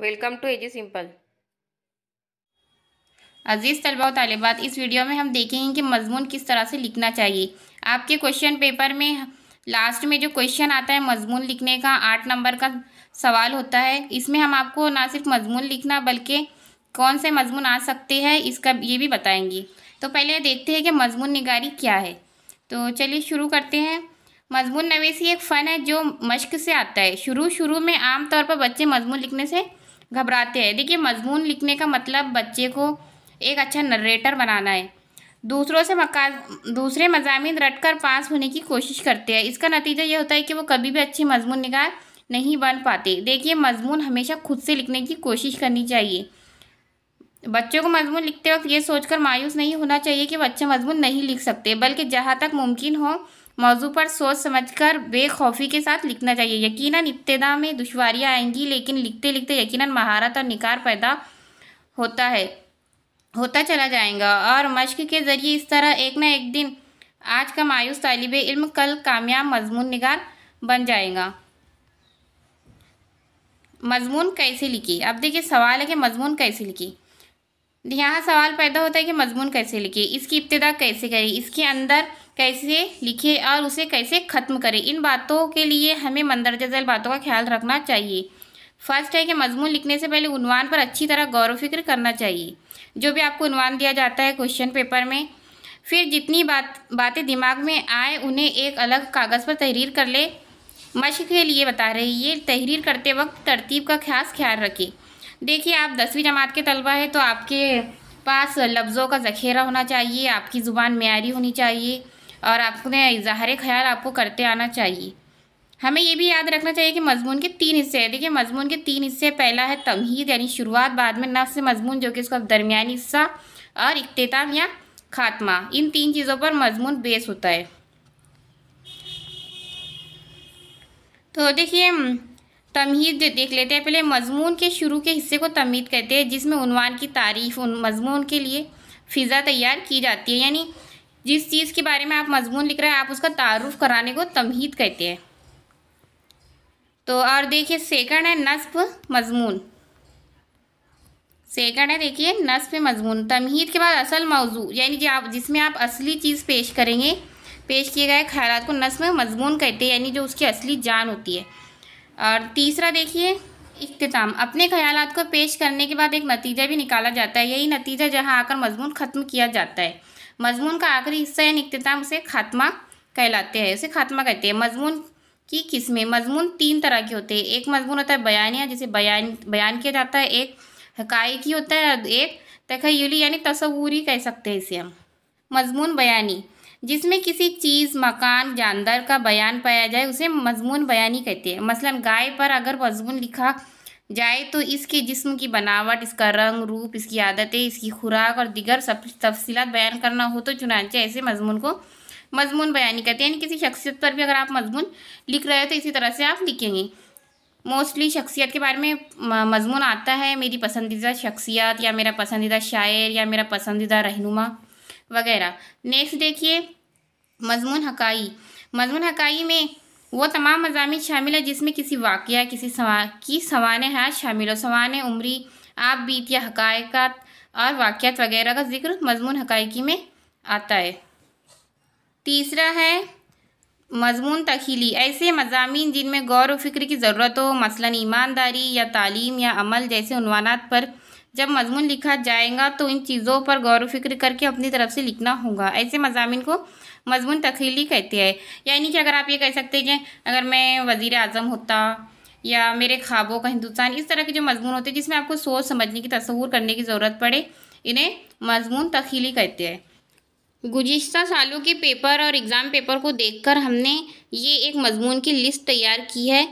welcome to एजी simple अजीज़ तलबा तलबात इस वीडियो में हम देखेंगे कि मजमून किस तरह से लिखना चाहिए आपके क्वेश्चन पेपर में लास्ट में जो क्वेश्चन आता है मजमून लिखने का आठ नंबर का सवाल होता है इसमें हम आपको ना सिर्फ मजमून लिखना बल्कि कौन से मजमून आ सकते हैं इसका ये भी बताएंगे तो पहले देखते हैं कि मजमून निगारी क्या है तो चलिए शुरू करते हैं मजमून नवेसी एक फ़न है जो मश्क से आता है शुरू शुरू में आमतौर पर बच्चे मजमून लिखने से घबराते हैं देखिए मजमून लिखने का मतलब बच्चे को एक अच्छा नरेटर बनाना है दूसरों से मका दूसरे मजामी रट कर पास होने की कोशिश करते हैं इसका नतीजा ये होता है कि वो कभी भी अच्छे मजमून निकाल नहीं बन पाते देखिए मजमून हमेशा खुद से लिखने की कोशिश करनी चाहिए बच्चों को मजमून लिखते वक्त ये सोचकर मायूस नहीं होना चाहिए कि बच्चे मजमून नहीं लिख सकते बल्कि जहाँ तक मुमकिन हो मौजू पर सोच समझकर बेखौफी के साथ लिखना चाहिए यकीनन इब्तदा में दुशारियाँ आएंगी लेकिन लिखते लिखते यकीनन महारत और निकार पैदा होता है होता चला जाएगा और मश्क के ज़रिए इस तरह एक ना एक दिन आज का मायूस तालब इल्म कल कामयाब मजमून निगार बन जाएगा मजमून कैसे लिखी अब देखिए सवाल है कि मजमून कैसे लिखी यहाँ सवाल पैदा होता है कि मजमून कैसे लिखी इसकी इब्तदा कैसे करी इसके अंदर कैसे लिखे और उसे कैसे ख़त्म करें इन बातों के लिए हमें मंदरजा झैल बातों का ख्याल रखना चाहिए फर्स्ट है कि मजमून लिखने से पहले उनवान पर अच्छी तरह गौर फिक्र करना चाहिए जो भी आपको उनवान दिया जाता है क्वेश्चन पेपर में फिर जितनी बात बातें दिमाग में आए उन्हें एक अलग कागज़ पर तहरीर कर ले मशक के लिए बता रही ये तहरीर करते वक्त तरतीब का खास ख्याल रखें देखिए आप दसवीं जमात के तलबा है तो आपके पास लफ्ज़ों का ज़ख़ीरा होना चाहिए आपकी ज़ुबान मैारी होनी चाहिए और आपने इजहार ख्याल आपको करते आना चाहिए हमें ये भी याद रखना चाहिए कि मजमून के तीन हिस्से हैं देखिए मजमून के तीन हिस्से पहला है तमहीद यानी शुरुआत बाद में नफ्स मजमून जो कि उसका दरमिया हिस्सा और इख्ताम या खात्मा इन तीन चीज़ों पर मजमून बेस होता है तो देखिए तमहीद देख लेते हैं पहले मजमून के शुरू के हिस्से को तमीद कहते हैं जिसमें उनवान की तारीफ़ उन मजमून के लिए फ़िज़ा तैयार की जाती है यानी जिस चीज़ के बारे में आप मजमून लिख रहे हैं आप उसका तारुफ कराने को तमहीद कहते हैं तो और देखिए सेकंड है नस्फ मजमून सेकंड है देखिए नस्फ मजमून तमहीद के बाद असल मौजू यानी कि आप जिसमें आप असली चीज़ पेश करेंगे पेश किए गए ख्याल को नस्फ मजमून कहते हैं यानी जो उसकी असली जान होती है और तीसरा देखिए इख्ताम अपने ख्याल को पेश करने के बाद एक नतीजा भी निकाला जाता है यही नतीजा जहाँ आकर मजमून ख़त्म किया जाता है मजमून का आखिरी हिस्सा यानी इख्ताम उसे खात्मा कहलाते हैं उसे खात्मा कहते हैं मजमून की किस्में मजमून तीन तरह के होते हैं एक मजमून होता है बयानिया जिसे बयान बयान किया जाता है एक हकाइकी होता है और एक तखयली यानी तस्वूरी कह सकते हैं इसे हम मजमून बयानी जिसमें किसी चीज़ मकान जानदार का बयान पाया जाए उसे मजमून बयानी कहते हैं मसलन गाय पर अगर मजमून लिखा जाए तो इसके जिस्म की बनावट इसका रंग रूप इसकी आदतें इसकी खुराक और दिगर सब तफसीत बयान करना हो तो चुनाचे ऐसे मजमून को मजमून बयानी कहते हैं यानी किसी शख्सियत पर भी अगर आप मजमून लिख रहे हो तो इसी तरह से आप लिखेंगे मोस्टली शख्सियत के बारे में मजमून आता है मेरी पसंदीदा शख्सियत या मेरा पसंदीदा शायर या मेरा पसंदीदा रहनुमा वगैरह नेक्स्ट देखिए मजमून हकाई मजमून हकाई में वो तमाम मजामी शामिल है जिसमें किसी वाक़ किसी सवा की सवान हाथ शामिल हो सवान उम्री आप बीत या हकायकत और वाक़त वगैरह का जिक्र मजमून हकायकी में आता है तीसरा है मजमून तखीली ऐसे मजामी जिनमें गौर व फिक्र की ज़रूरत हो मसला ईमानदारी या तालीम या अमल जैसे उनवानात पर जब मजमून लिखा जाएगा तो इन चीज़ों पर गौर फिक्र करके अपनी तरफ से लिखना होगा ऐसे मजामिन को मजमून तखीली कहते हैं यानी कि अगर आप ये कह सकते हैं कि अगर मैं वज़ी अजम होता या मेरे ख्वाबों का हिंदुस्तान इस तरह के जो मजमून होते हैं जिसमें आपको सोच समझने की तस्वूर करने की ज़रूरत पड़े इन्हें मजमून तखीली कहते हैं गुज्त सालों के पेपर और एग्ज़ाम पेपर को देखकर हमने ये एक मजमून की लिस्ट तैयार की है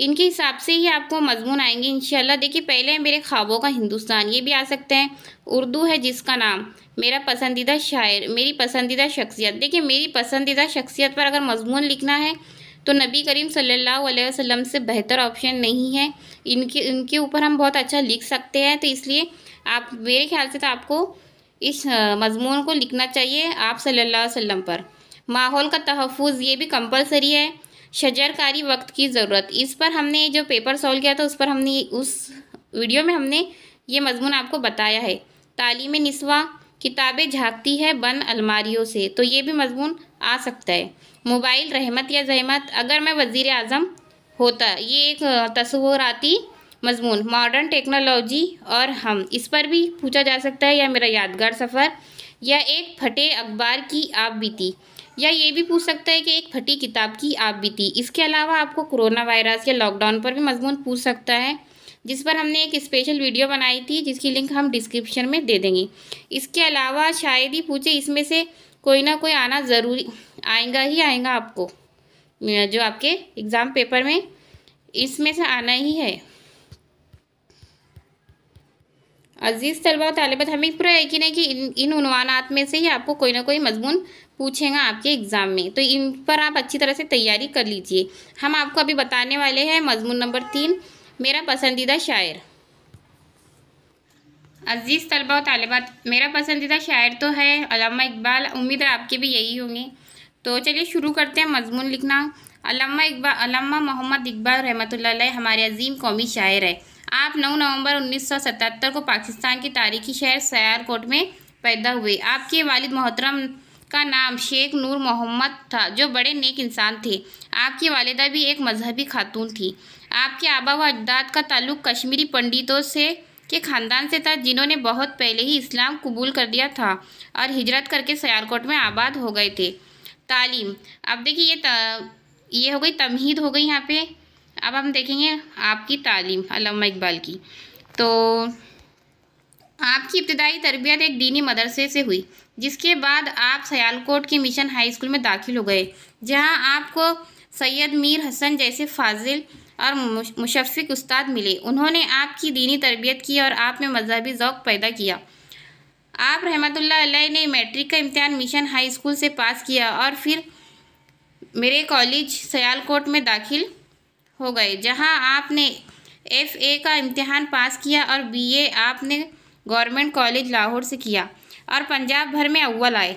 इनके हिसाब से ही आपको मजमून आएंगे इन देखिए पहले है मेरे ख्वाबों का हिंदुस्तान ये भी आ सकते हैं उर्दू है जिसका नाम मेरा पसंदीदा शायर मेरी पसंदीदा शख्सियत देखिए मेरी पसंदीदा शख्सियत पर अगर मजमून लिखना है तो नबी करीम सल्लल्लाहु अलैहि वसल्लम से बेहतर ऑप्शन नहीं है इनके इनके ऊपर हम बहुत अच्छा लिख सकते हैं तो इसलिए आप मेरे ख्याल से तो आपको इस मजमून को लिखना चाहिए आप सल्ला वसम पर माहौल का तहफ़ ये भी कंपलसरी है शजरकारी वक्त की ज़रूरत इस पर हमने जो पेपर सॉल्व किया था उस पर हमने उस वीडियो में हमने ये मजमून आपको बताया है तालीम नस्वा किताबें झाँकती है बंद अलमारियों से तो ये भी मजमून आ सकता है मोबाइल रहमत या जहमत अगर मैं वज़ी अजम होता ये एक तस्वुराती मजमून मॉडर्न टेक्नोलॉजी और हम इस पर भी पूछा जा सकता है या मेरा यादगार सफ़र या एक फटे अखबार की आप बीती या ये भी पूछ सकता है कि एक फटी किताब की आप बीती इसके अलावा आपको कोरोना वायरस या लॉकडाउन पर भी मजमून पूछ सकता है जिस पर हमने एक स्पेशल वीडियो बनाई थी जिसकी लिंक हम डिस्क्रिप्शन में दे देंगे इसके अलावा शायद ही पूछे इसमें से कोई ना कोई आना ज़रूरी आएगा ही आएगा आपको जो आपके एग्ज़ाम पेपर में इसमें से आना ही है अजीज़ तलबा तालब हमें पूरा यकीन है कि इन इन उनवानात में से ही आपको कोई ना कोई मजमून पूछेगा आपके एग्ज़ाम में तो इन पर आप अच्छी तरह से तैयारी कर लीजिए हम आपको अभी बताने वाले हैं मजमून नंबर तीन मेरा पसंदीदा शायर अजीज़ तलबा तालबात मेरा पसंदीदा शायर तो है अलामा इकबाल उम्मीद है आपके भी यही होंगे तो चलिए शुरू करते हैं मजमून लिखना अलामा इकबा अलामा मोहम्मद इकबाल रहमत हमारे अजीम कौमी शायर है आप 9 नवंबर 1977 को पाकिस्तान के तारीखी शहर सयारकोट में पैदा हुए आपके वालिद मोहतरम का नाम शेख नूर मोहम्मद था जो बड़े नेक इंसान थे आपकी वालदा भी एक मजहबी खातून थी आपके आबा व अजदाद का ताल्लुक कश्मीरी पंडितों से के ख़ानदान से था जिन्होंने बहुत पहले ही इस्लाम कबूल कर दिया था और हिजरत करके सयारकोट में आबाद हो गए थे तालीम अब देखिए ये ये हो गई तमहीद हो गई यहाँ पे अब हम देखेंगे आपकी तालीम अलामा इकबाल की तो आपकी इब्तदाई तरबियत एक दीनी मदरसे से हुई जिसके बाद आप सयालकोट के मिशन हाई स्कूल में दाखिल हो गए जहां आपको सैयद मीर हसन जैसे फाजिल और मुशफिक उस्ताद मिले उन्होंने आपकी दीनी तरबियत की और आप में मजहबी ओक़ पैदा किया आप रहमतुल्लाह ने मैट्रिक का इम्तहान मिशन हाई स्कूल से पास किया और फिर मेरे कॉलेज सयालकोट में दाखिल हो गए जहां आपने एफ ए का इम्तहान पास किया और बी ए आपने गवर्नमेंट कॉलेज लाहौर से किया और पंजाब भर में अव्वल आए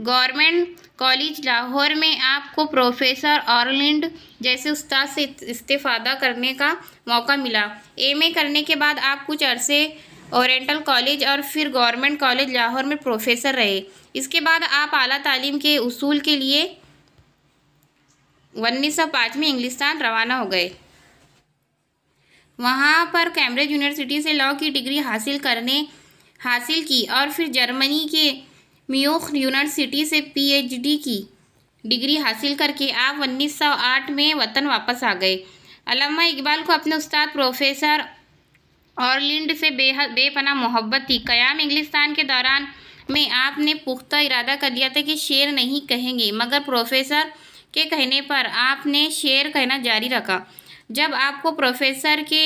गवर्नमेंट कॉलेज लाहौर में आपको प्रोफेसर ऑरलिंड जैसे उस्ताद से इस्तीफ़ादा करने का मौका मिला एम ए करने के बाद आप कुछ अरसे औरटल कॉलेज और फिर गवर्नमेंट कॉलेज लाहौर में प्रोफेसर रहे इसके बाद आप आला तालीम के असूल के लिए उन्नीस में इंग्लिस्तान रवाना हो गए वहाँ पर कैम्ब्रिज यूनिवर्सिटी से लॉ की डिग्री हासिल करने हासिल की और फिर जर्मनी के म्यूख यूनिवर्सिटी से पीएचडी की डिग्री हासिल करके आप 1908 में वतन वापस आ गए अलामा इकबाल को अपने उस्ताद प्रोफेसर ऑरलिंड से बेहद बेपना मोहब्बत थी कयाम इंग्लिस्तान के दौरान में आपने पुख्ता इरादा कर लिया था कि शेर नहीं कहेंगे मगर प्रोफेसर के कहने पर आपने शेर कहना जारी रखा जब आपको प्रोफेसर के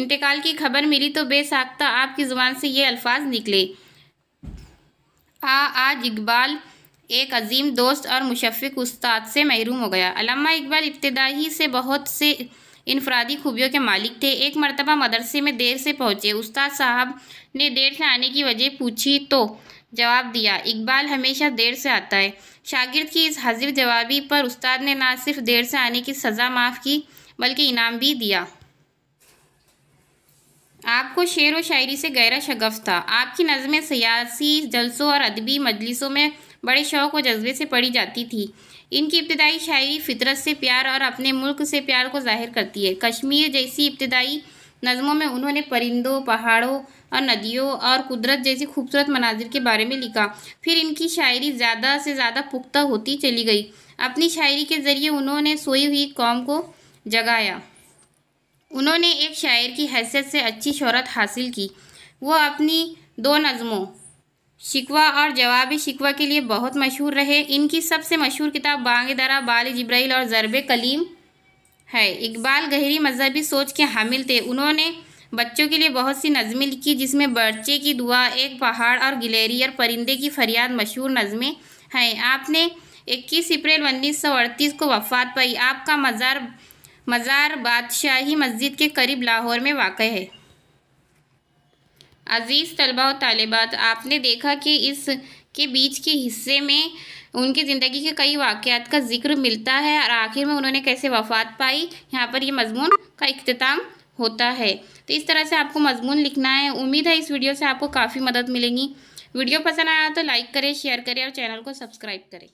इंतकाल की खबर मिली तो बेसाख्ता आपकी ज़ुबान से ये अल्फाज निकले आ आज इकबाल एक अजीम दोस्त और मुशफ़ उस्ताद से महरूम हो गया अलामा इकबाल इब्तदाई से बहुत से इनफरादी खूबियों के मालिक थे एक मरतबा मदरसे में देर से पहुँचे उस्ताद साहब ने देर से आने की वजह पूछी तो जवाब दिया इकबाल हमेशा देर से आता है शागिर्द की इस हाजिर जवाबी पर उस्ताद ने ना सिर्फ देर से आने की सज़ा माफ़ की बल्कि इनाम भी दिया आपको शेर व शायरी से गहरा शगफ था आपकी नज़में सियासी जलसों और अदबी मजलिसों में बड़े शौक़ व जज्बे से पढ़ी जाती थी इनकी इब्तदाई शायरी फितरत से प्यार और अपने मुल्क से प्यार को जाहिर करती है कश्मीर जैसी इब्तदाई नज़मों में उन्होंने परिंदों पहाड़ों और नदियों और कुदरत जैसी खूबसूरत मनाजिर के बारे में लिखा फिर इनकी शायरी ज़्यादा से ज़्यादा पुख्ता होती चली गई अपनी शायरी के ज़रिए उन्होंने सोई हुई कौम को जगाया उन्होंने एक शायर की हैसियत से अच्छी शहरत हासिल की वो अपनी दो नज़मों शिकवा और जवाब शिकवा के लिए बहुत मशहूर रहे इनकी सबसे मशहूर किताब दरा बाल जब्राइल और ज़रब कलीम है इकबाल गहरी मजहबी सोच के हामिल थे उन्होंने बच्चों के लिए बहुत सी नज़में लिखी जिसमें बर्चे की दुआ एक पहाड़ और गिलेरी और परिंदे की फरियाद मशहूर नज़में हैं आपने 21 अप्रैल उन्नीस को वफात पाई आपका मज़ार मज़ार बादशाही मस्जिद के करीब लाहौर में वाक़ है अज़ीज़ तलबा और तालिबात आपने देखा कि इस के बीच के हिस्से में उनकी ज़िंदगी के कई वाक़ात का जिक्र मिलता है और आखिर में उन्होंने कैसे वफ़ात पाई यहाँ पर यह मजमून का अख्ताम होता है तो इस तरह से आपको मजमून लिखना है उम्मीद है इस वीडियो से आपको काफ़ी मदद मिलेगी वीडियो पसंद आया तो लाइक करें शेयर करें और चैनल को सब्सक्राइब करें